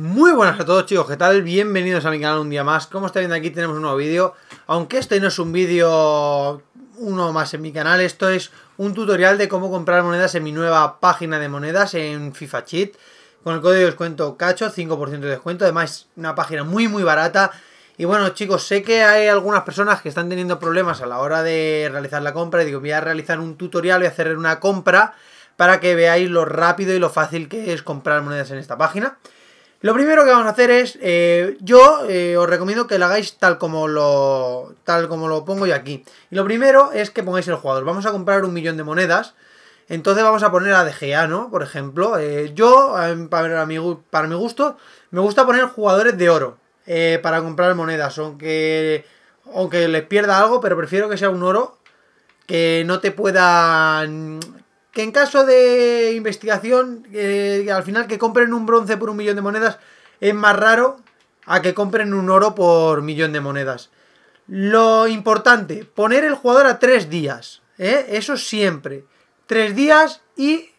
Muy buenas a todos chicos, ¿qué tal? Bienvenidos a mi canal un día más Como estáis viendo aquí tenemos un nuevo vídeo Aunque este no es un vídeo uno más en mi canal Esto es un tutorial de cómo comprar monedas en mi nueva página de monedas en FIFA Cheat Con el código de descuento CACHO, 5% de descuento Además una página muy muy barata Y bueno chicos, sé que hay algunas personas que están teniendo problemas a la hora de realizar la compra Y digo, voy a realizar un tutorial, voy a hacer una compra Para que veáis lo rápido y lo fácil que es comprar monedas en esta página lo primero que vamos a hacer es, eh, yo eh, os recomiendo que lo hagáis tal como lo, tal como lo pongo yo aquí. Y lo primero es que pongáis el jugador. Vamos a comprar un millón de monedas. Entonces vamos a poner a DGA, ¿no? Por ejemplo, eh, yo, para mi, para mi gusto, me gusta poner jugadores de oro para comprar monedas. Aunque, aunque les pierda algo, pero prefiero que sea un oro que no te puedan en caso de investigación, al final que compren un bronce por un millón de monedas es más raro a que compren un oro por millón de monedas. Lo importante, poner el jugador a tres días. ¿eh? Eso siempre. Tres días y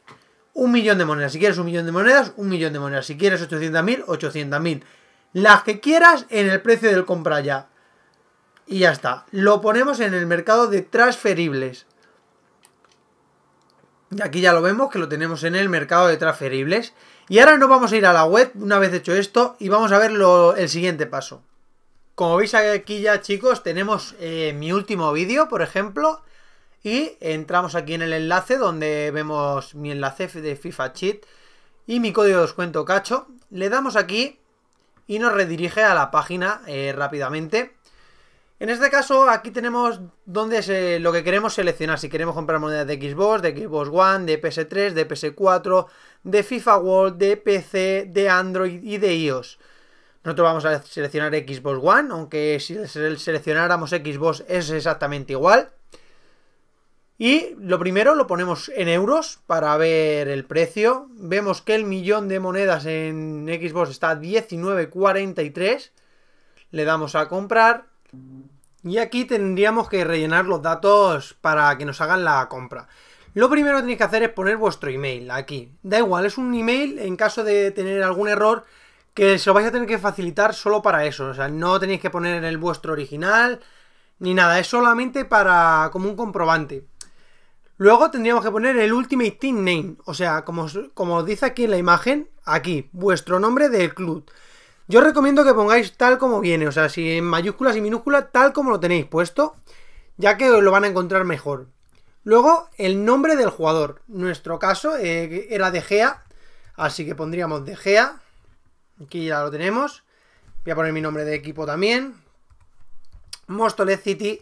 un millón de monedas. Si quieres un millón de monedas, un millón de monedas. Si quieres 800.000, 800.000. Las que quieras en el precio del compra ya. Y ya está. Lo ponemos en el mercado de transferibles. Y Aquí ya lo vemos, que lo tenemos en el mercado de transferibles. Y ahora nos vamos a ir a la web, una vez hecho esto, y vamos a ver el siguiente paso. Como veis aquí ya, chicos, tenemos eh, mi último vídeo, por ejemplo, y entramos aquí en el enlace donde vemos mi enlace de FIFA Cheat y mi código de descuento cacho. Le damos aquí y nos redirige a la página eh, rápidamente. En este caso, aquí tenemos lo que queremos seleccionar. Si queremos comprar monedas de Xbox, de Xbox One, de PS3, de PS4, de FIFA World, de PC, de Android y de iOS. Nosotros vamos a seleccionar Xbox One, aunque si seleccionáramos Xbox es exactamente igual. Y lo primero lo ponemos en euros para ver el precio. Vemos que el millón de monedas en Xbox está a 19.43. Le damos a comprar y aquí tendríamos que rellenar los datos para que nos hagan la compra. Lo primero que tenéis que hacer es poner vuestro email aquí. Da igual, es un email en caso de tener algún error que se lo vais a tener que facilitar solo para eso. O sea, no tenéis que poner el vuestro original ni nada, es solamente para como un comprobante. Luego tendríamos que poner el Ultimate Team Name, o sea, como, como dice aquí en la imagen, aquí, vuestro nombre del club. Yo recomiendo que pongáis tal como viene, o sea, si en mayúsculas y minúsculas, tal como lo tenéis puesto, ya que lo van a encontrar mejor. Luego, el nombre del jugador. Nuestro caso eh, era de Gea, así que pondríamos de Gea. Aquí ya lo tenemos. Voy a poner mi nombre de equipo también. Mostolet City.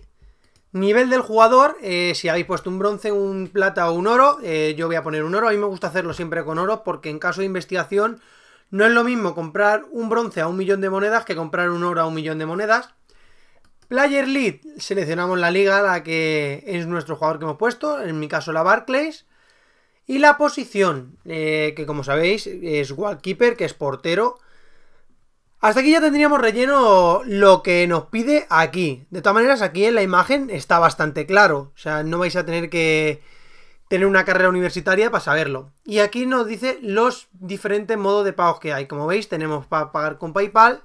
Nivel del jugador, eh, si habéis puesto un bronce, un plata o un oro, eh, yo voy a poner un oro. A mí me gusta hacerlo siempre con oro porque en caso de investigación no es lo mismo comprar un bronce a un millón de monedas que comprar un oro a un millón de monedas. Player Lead, seleccionamos la liga, la que es nuestro jugador que hemos puesto, en mi caso la Barclays. Y la posición, eh, que como sabéis es Wallkeeper, que es portero. Hasta aquí ya tendríamos relleno lo que nos pide aquí. De todas maneras, aquí en la imagen está bastante claro. O sea, no vais a tener que tener una carrera universitaria para saberlo. Y aquí nos dice los diferentes modos de pagos que hay. Como veis, tenemos para pagar con PayPal,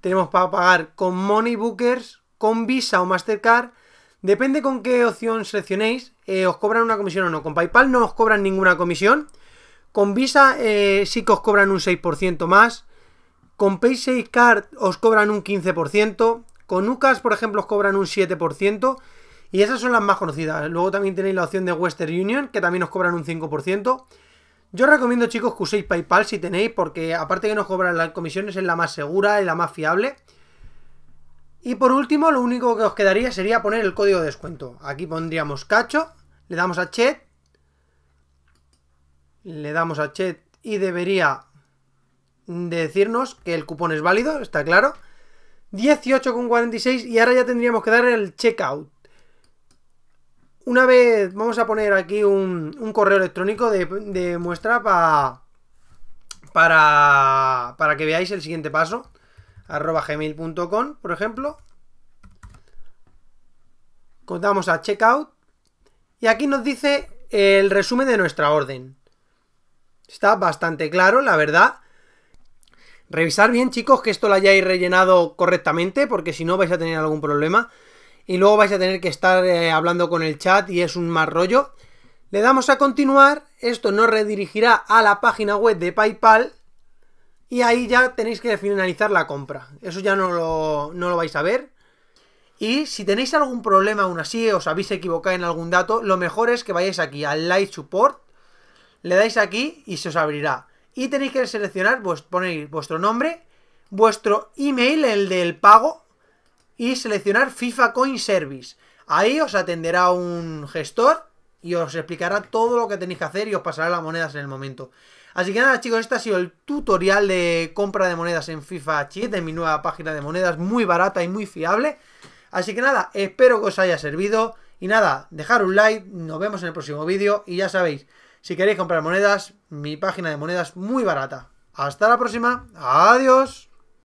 tenemos para pagar con Moneybookers, con Visa o Mastercard. Depende con qué opción seleccionéis, eh, os cobran una comisión o no. Con PayPal no os cobran ninguna comisión. Con Visa eh, sí que os cobran un 6% más. Con PaySafeCard os cobran un 15%. Con UCAS, por ejemplo, os cobran un 7%. Y esas son las más conocidas. Luego también tenéis la opción de Western Union, que también os cobran un 5%. Yo recomiendo, chicos, que uséis PayPal si tenéis, porque aparte que nos cobran las comisiones, es la más segura, y la más fiable. Y por último, lo único que os quedaría sería poner el código de descuento. Aquí pondríamos cacho, le damos a chat, le damos a chat y debería decirnos que el cupón es válido, está claro. 18,46 y ahora ya tendríamos que dar el checkout. Una vez, vamos a poner aquí un, correo electrónico de, muestra para, para que veáis el siguiente paso. arroba gmail.com, por ejemplo. Contamos a checkout. Y aquí nos dice el resumen de nuestra orden. Está bastante claro, la verdad. Revisar bien, chicos, que esto lo hayáis rellenado correctamente, porque si no vais a tener algún problema y luego vais a tener que estar eh, hablando con el chat y es un más rollo. Le damos a continuar, esto nos redirigirá a la página web de PayPal y ahí ya tenéis que finalizar la compra. Eso ya no lo, vais a ver. Y si tenéis algún problema aún así, os habéis equivocado en algún dato, lo mejor es que vayáis aquí al Live Support, le dais aquí y se os abrirá. Y tenéis que seleccionar, pues ponéis vuestro nombre, vuestro email, el del pago, y seleccionar FIFA Coin Service. Ahí os atenderá un gestor y os explicará todo lo que tenéis que hacer y os pasará las monedas en el momento. Así que nada chicos, este ha sido el tutorial de compra de monedas en FIFA de mi nueva página de monedas, muy barata y muy fiable. Así que nada, espero que os haya servido. Y nada, dejar un like, nos vemos en el próximo vídeo y ya sabéis, si queréis comprar monedas, mi página de monedas muy barata. Hasta la próxima, adiós.